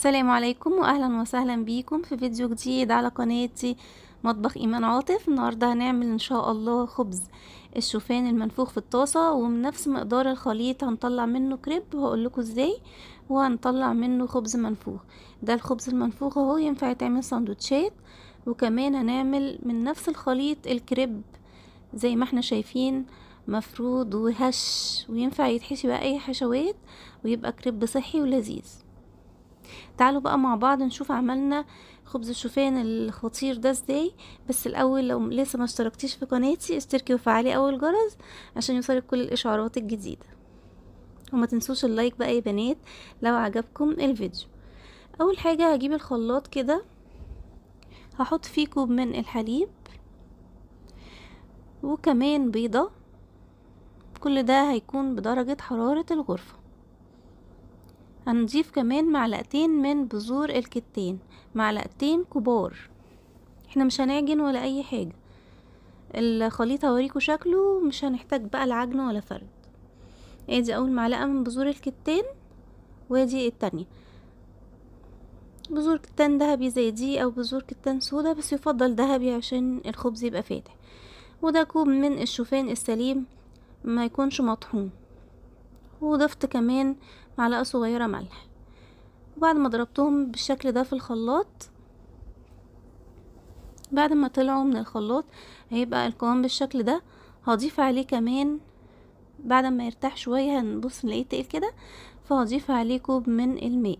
السلام عليكم واهلا وسهلا بيكم في فيديو جديد على قناتي مطبخ ايمان عاطف النهارده هنعمل ان شاء الله خبز الشوفان المنفوخ في الطاسه ومن نفس مقدار الخليط هنطلع منه كريب وهقول لكم ازاي وهنطلع منه خبز منفوخ ده الخبز المنفوخ اهو ينفع يتعمل سندوتشات وكمان هنعمل من نفس الخليط الكريب زي ما احنا شايفين مفروض وهش وينفع يتحشي بقى اي حشوات ويبقى كريب صحي ولذيذ تعالوا بقى مع بعض نشوف عملنا خبز الشوفان الخطير ده ازاي بس الاول لو لسه ما اشتركتيش في قناتي اشتركي وفعلي اول جرس عشان يوصلك كل الاشعارات الجديده وما تنسوش اللايك بقى يا بنات لو عجبكم الفيديو اول حاجه هجيب الخلاط كده هحط فيه كوب من الحليب وكمان بيضه كل ده هيكون بدرجه حراره الغرفه هنضيف كمان معلقتين من بذور الكتان معلقتين كبار احنا مش هنعجن ولا اي حاجة الخليط هوريكوا شكله مش هنحتاج بقى العجن ولا فرد ادي اول معلقة من بذور الكتان وادي التانية بذور كتان ذهبي زي دي او بذور كتان سودا بس يفضل ذهبي عشان الخبز يبقى فاتح وده كوب من الشوفان السليم ما يكونش مطحون وضفت كمان معلقة صغيرة ملح وبعد ما ضربتهم بالشكل ده في الخلاط بعد ما طلعوا من الخلاط هيبقى القوام بالشكل ده هضيف عليه كمان بعد ما يرتاح شوية هنبص نلاقيه تقل كده فهضيف عليه كوب من الماء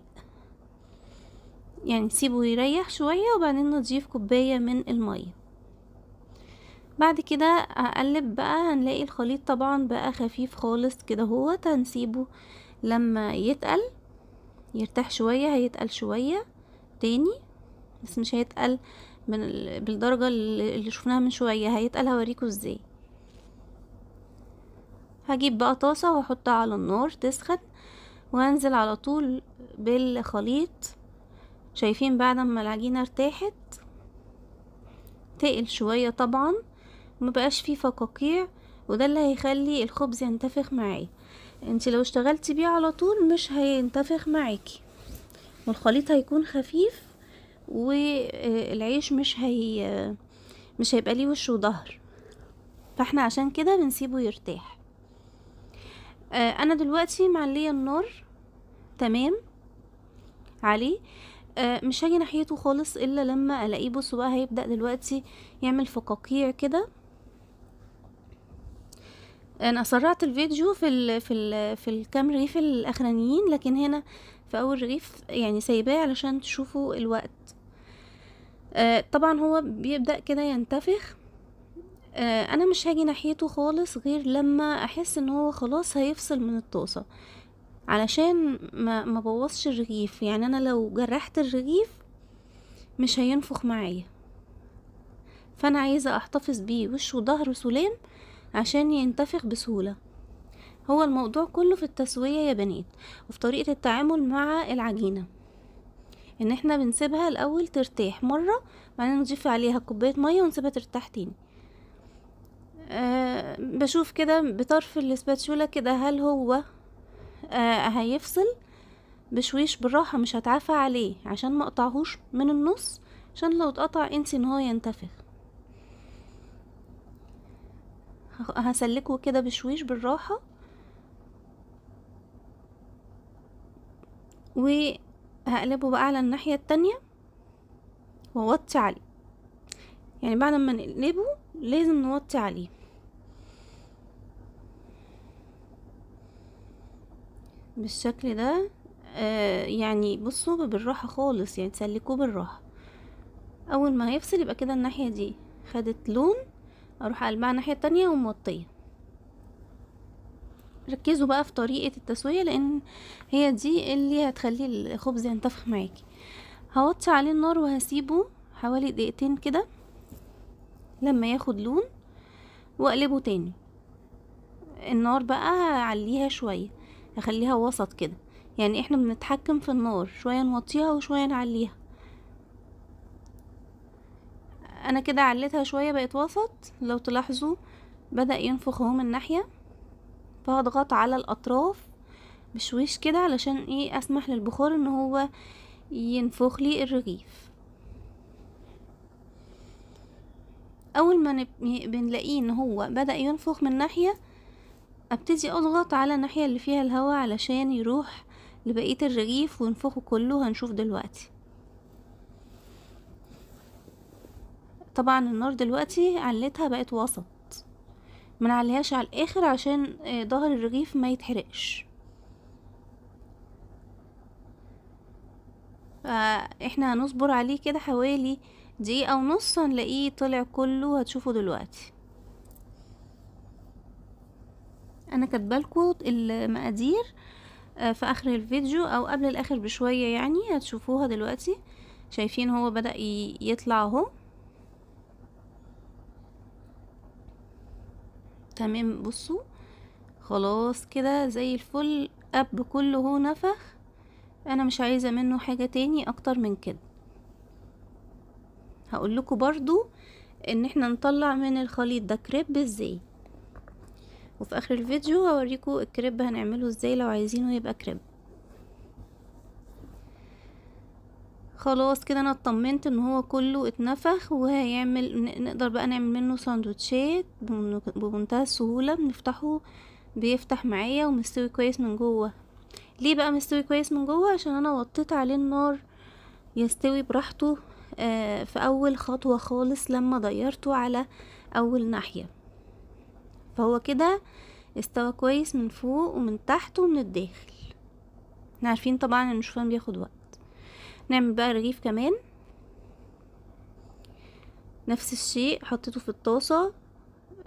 يعني سيبه يريح شوية وبعدين نضيف كوباية من المية بعد كده اقلب بقى هنلاقي الخليط طبعا بقى خفيف خالص كده هو هنسيبه لما يتقل يرتاح شوية هيتقل شوية تاني بس مش هيتقل من بالدرجة اللي شفناها من شوية هيتقل هوريكو ازاي هجيب بقى طاسة واحطها على النار تسخن وهنزل على طول بالخليط شايفين بعد ما العجينة ارتاحت تقل شوية طبعا مبقاش فيه فقاقيع وده اللي هيخلي الخبز ينتفخ معايا انت لو اشتغلتي بيه على طول مش هينتفخ معاكي والخليط هيكون خفيف والعيش مش هي مش هيبقى ليه وش وظهر فاحنا عشان كده بنسيبه يرتاح آه، انا دلوقتي معليه النار تمام عليه آه، مش هاجي ناحيته خالص الا لما الاقيه بصوا بقى هيبدا دلوقتي يعمل فقاقيع كده انا سرعت الفيديو في ال في ال في الكام ريف الاخرانيين لكن هنا في اول ريف يعني سايباه علشان تشوفوا الوقت آه طبعا هو بيبدا كده ينتفخ آه انا مش هاجي ناحيته خالص غير لما احس ان هو خلاص هيفصل من الطاسه علشان ما ما بوظش الرغيف يعني انا لو جرحت الرغيف مش هينفخ معايا فانا عايزه احتفظ بيه وش وظهر وسلام عشان ينتفخ بسهولة هو الموضوع كله في التسوية يا بنات وفي طريقة التعامل مع العجينة ان احنا بنسيبها الاول ترتاح مرة بعدين نضيف عليها كوباية مية ونسيبها ترتاح تاني أه بشوف كده بطرف الاسباتشولا كده هل هو أه هيفصل بشويش بالراحة مش هتعافى عليه عشان ما اقطعهوش من النص عشان لو اتقطع انسي ان هو ينتفخ هسلكه كده بشويش بالراحة وهقلبه بقى على الناحية التانية ووطي عليه يعني بعد ما نقلبه لازم نوطي عليه بالشكل ده آه يعني بصوا بالراحة خالص يعني تسلكوه بالراحة اول ما هيفصل يبقى كده الناحية دي خدت لون اروح اقلبها الناحيه التانية وموطيه ركزوا بقى في طريقه التسويه لان هي دي اللي هتخلي الخبز ينتفخ معاكي هوطي عليه النار وهسيبه حوالي دقيقتين كده لما ياخد لون واقلبه تاني النار بقى هعليها شويه هخليها وسط كده يعني احنا بنتحكم في النار شويه نوطيها وشويه نعليها انا كده علتها شوية بقت وسط لو تلاحظوا بدأ ينفخ اهو من ناحية فهضغط على الاطراف بشويش كده علشان ايه اسمح للبخار ان هو ينفخ لي الرغيف اول ما بنلاقيه ان هو بدأ ينفخ من ناحية ابتدي اضغط على الناحية اللي فيها الهواء علشان يروح لبقية الرغيف وينفخه كله هنشوف دلوقتي طبعا النار دلوقتي علتها بقت وسط ما نعليهاش على الاخر عشان آه، ظهر الرغيف ما يتحرقش احنا هنصبر عليه كده حوالي دقيقة ونص هنلاقيه طلع كله هتشوفوا دلوقتي انا كاتبالكوا المقادير آه، في اخر الفيديو او قبل الاخر بشوية يعني هتشوفوها دلوقتي شايفين هو بدأ يطلع اهو تمام بصوا خلاص كده زي الفل اب كله هو نفخ انا مش عايزه منه حاجه تاني اكتر من كده هقول لكم برضو ان احنا نطلع من الخليط ده كريب ازاي وفي اخر الفيديو هوريكم الكريب هنعمله ازاي لو عايزينه يبقى كريب خلاص كده انا اطمنت ان هو كله اتنفخ وهيعمل نقدر بقى نعمل منه سندوتشات بمنتهى السهولة بنفتحه بيفتح معايا ومستوي كويس من جوه ليه بقى مستوي كويس من جوه عشان انا وطيت عليه النار يستوي براحته آه في اول خطوة خالص لما ضيرته على اول ناحية فهو كده استوى كويس من فوق ومن تحت ومن الداخل احنا عارفين طبعا ان الشوفان بياخد وقت نعمل بقى رغيف كمان نفس الشيء حطيته في الطاسة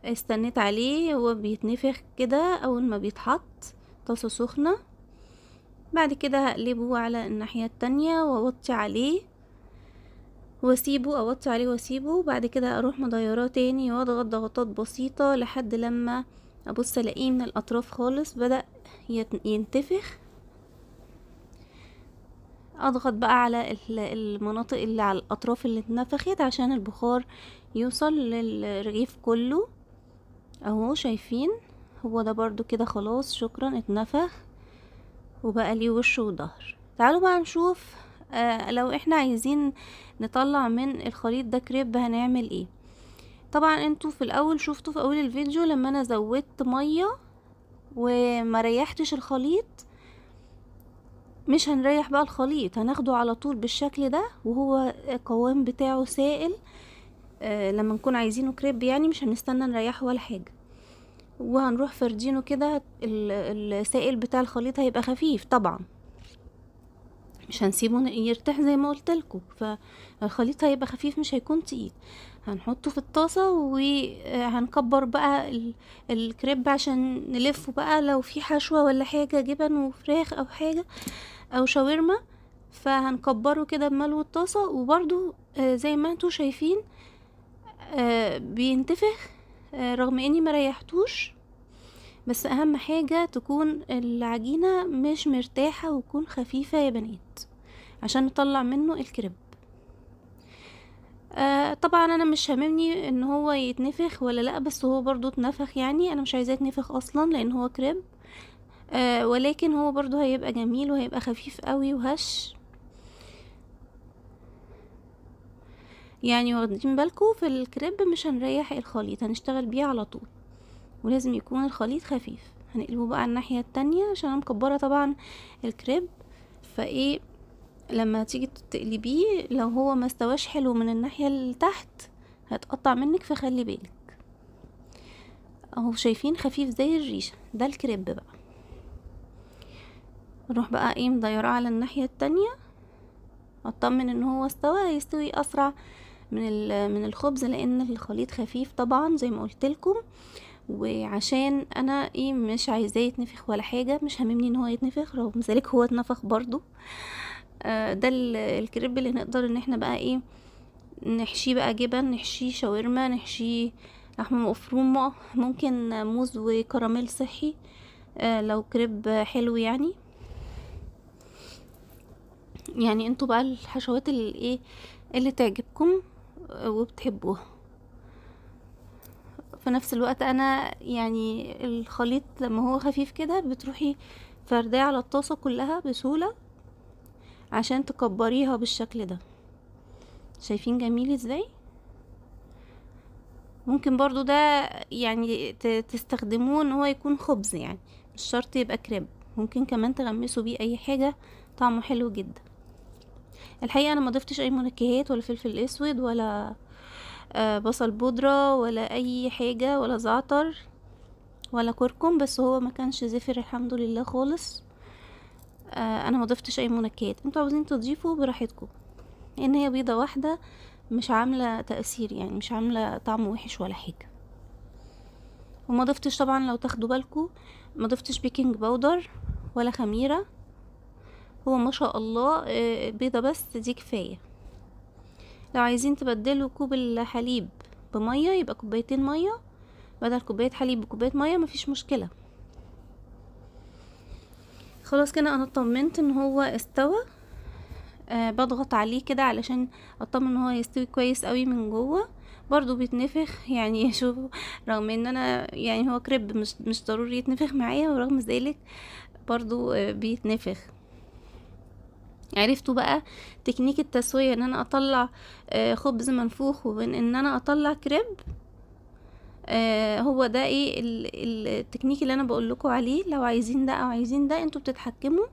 استنيت عليه هو بيتنفخ كده اول ما بيتحط طاسة سخنة بعد كده هقلبه على الناحية التانية واوطي عليه واسيبه اوطي عليه واسيبه بعد كده اروح مضيراه تاني واضغط ضغطات بسيطة لحد لما ابص الاقيه من الاطراف خالص بدأ ينتفخ اضغط بقى على المناطق اللي على الاطراف اللي اتنفخت عشان البخار يوصل للرغيف كله اهو شايفين هو ده برضو كده خلاص شكرا اتنفخ وبقى ليه وش وظهر تعالوا بقى نشوف آه لو احنا عايزين نطلع من الخليط ده كريب هنعمل ايه طبعا انتوا في الاول شفتوا في اول الفيديو لما انا زودت ميه وما ريحتش الخليط مش هنريح بقى الخليط هناخده على طول بالشكل ده وهو القوام بتاعه سائل آه لما نكون عايزينه كريب يعني مش هنستنى نريحه ولا حاجة وهنروح فردينه كده السائل بتاع الخليط هيبقى خفيف طبعا مش هنسيبه يرتاح زي ما قلتلكوا فالخليط هيبقى خفيف مش هيكون تقيل هنحطه في الطاسة وهنكبر بقى الكريب عشان نلفه بقى لو في حشوة ولا حاجة جبن وفراخ او حاجة او شاورما فهنكبره كده بملو الطاسة وبرده آه، زي ما انتوا شايفين آه، بينتفخ آه، رغم اني مريحتوش بس اهم حاجة تكون العجينة مش مرتاحة وتكون خفيفة يا بنات عشان نطلع منه الكريب آه طبعا انا مش هاممني ان هو يتنفخ ولا لا بس هو برضو اتنفخ يعني انا مش عايزاه يتنفخ اصلا لان هو كريب آه ولكن هو برضو هيبقى جميل وهيبقى خفيف قوي وهش يعني واخدين بالكم في الكريب مش هنريح الخليط هنشتغل بيه على طول ولازم يكون الخليط خفيف هنقلبه بقى على الناحية التانية عشان انا مكبرة طبعا الكريب فايه لما تيجي تقلبيه لو هو ما استواش حلو من الناحية اللي تحت هيتقطع منك فخلي بالك اهو شايفين خفيف زي الريشة ده الكريب بقى نروح بقى ايه مديراه على الناحية التانية اطمن ان هو استوى هيستوي اسرع من من الخبز لان الخليط خفيف طبعا زي ما قلت لكم وعشان انا ايه مش عايزاه يتنفخ ولا حاجه مش هاممني ان هو يتنفخ رغم ذلك هو اتنفخ برضو آه، ده الكريب اللي نقدر ان احنا بقى ايه نحشيه بقى جبن نحشيه شاورما نحشيه لحمة مفرومة ممكن موز وكراميل صحي آه، لو كريب حلو يعني يعني انتوا بقى الحشوات اللي ايه اللي تعجبكم آه، وبتحبوها في نفس الوقت انا يعني الخليط لما هو خفيف كده بتروحي فرداه على الطاسه كلها بسهوله عشان تكبريها بالشكل ده شايفين جميل ازاي ممكن برضو ده يعني تستخدموه ان هو يكون خبز يعني مش شرط يبقى كريب ممكن كمان تغمسوا بيه اي حاجة طعمه حلو جدا الحقيقة انا ما ضفتش اي منكهات ولا فلفل اسود ولا آه، بصل بودرة ولا اي حاجة ولا زعتر ولا كركم بس هو ما كانش زفر الحمد لله خالص آه، انا ما ضفتش اي منكهات انتوا عاوزين تضيفوا براحتكم لان هي بيضه واحده مش عامله تاثير يعني مش عامله طعم وحش ولا حاجه وما ضفتش طبعا لو تاخدوا بالكم ما ضفتش بيكنج باودر ولا خميره هو ما شاء الله آه، بيضه بس دي كفايه لو عايزين تبدلوا كوب الحليب بميه يبقى كوبايتين ميه بدل كوبايه حليب بكوبايه ميه مفيش مشكله خلاص كده انا اطمنت ان هو استوى أه بضغط عليه كده علشان اطمن ان هو يستوي كويس قوي من جوه برضو بيتنفخ يعني شوفوا رغم ان انا يعني هو كريب مش مش ضروري يتنفخ معايا ورغم ذلك برضو آه، بيتنفخ عرفتوا بقى تكنيك التسوية ان انا اطلع آه، خبز منفوخ وان انا اطلع كريب آه، هو ده ايه التكنيك اللي انا بقول لكم عليه لو عايزين ده او عايزين ده انتوا بتتحكموا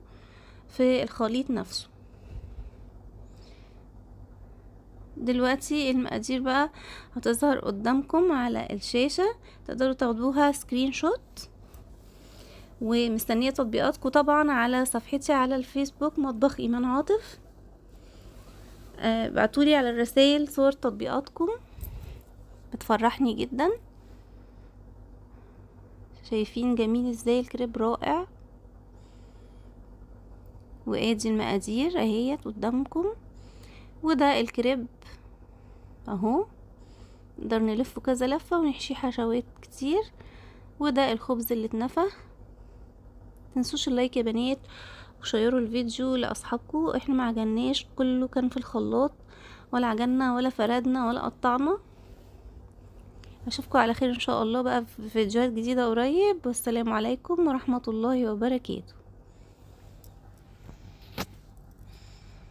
في الخليط نفسه دلوقتي المقادير بقى هتظهر قدامكم على الشاشة تقدروا تاخدوها سكرين شوت ومستنية تطبيقاتكم طبعا على صفحتي على الفيسبوك مطبخ ايمان عاطف آه، بعتولي على الرسائل صور تطبيقاتكم بتفرحني جدا شايفين جميل ازاي الكريب رائع وادي المقادير اهيت قدامكم وده الكريب اهو نقدر نلفه كذا لفة ونحشيه حشوات كتير وده الخبز اللي اتنفى تنسوش اللايك يا بنات وشيروا الفيديو لاصحابكم احنا ما عجناش كله كان في الخلاط ولا عجنا ولا فردنا ولا قطعنا اشوفكم على خير ان شاء الله بقى في فيديوهات جديده قريب والسلام عليكم ورحمه الله وبركاته